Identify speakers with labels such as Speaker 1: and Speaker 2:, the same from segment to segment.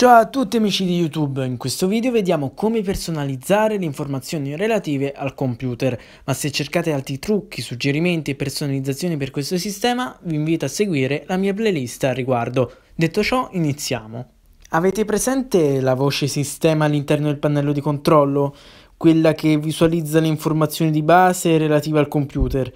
Speaker 1: Ciao a tutti amici di YouTube, in questo video vediamo come personalizzare le informazioni relative al computer, ma se cercate altri trucchi, suggerimenti e personalizzazioni per questo sistema vi invito a seguire la mia playlist al riguardo. Detto ciò iniziamo. Avete presente la voce sistema all'interno del pannello di controllo? Quella che visualizza le informazioni di base relative al computer.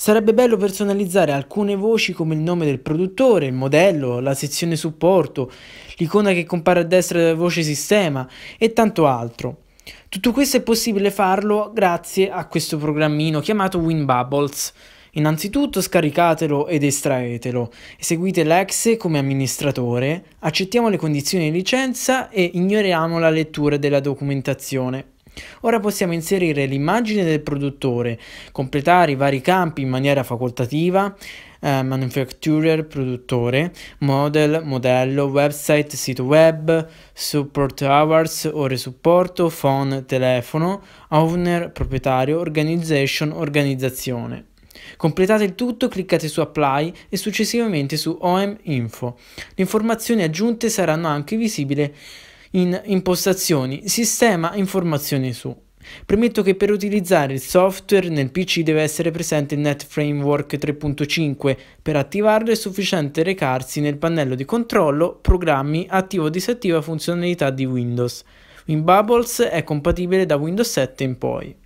Speaker 1: Sarebbe bello personalizzare alcune voci come il nome del produttore, il modello, la sezione supporto, l'icona che compare a destra della voce sistema e tanto altro. Tutto questo è possibile farlo grazie a questo programmino chiamato WinBubbles. Innanzitutto scaricatelo ed estraetelo, eseguite l'exe come amministratore, accettiamo le condizioni di licenza e ignoriamo la lettura della documentazione. Ora possiamo inserire l'immagine del produttore, completare i vari campi in maniera facoltativa, eh, manufacturer, produttore, model, modello, website, sito web, support hours, ore supporto, phone, telefono, owner, proprietario, organization, organizzazione. Completate il tutto, cliccate su Apply e successivamente su OM Info. Le informazioni aggiunte saranno anche visibili in impostazioni sistema informazioni su. Premetto che per utilizzare il software nel PC deve essere presente il Net Framework 3.5, per attivarlo è sufficiente recarsi nel pannello di controllo Programmi attivo o disattiva
Speaker 2: funzionalità di Windows. WinBubbles è compatibile da Windows 7 in poi.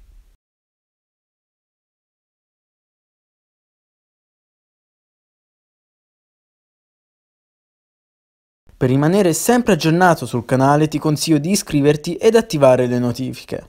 Speaker 2: Per rimanere sempre aggiornato sul canale ti consiglio di iscriverti ed attivare le notifiche.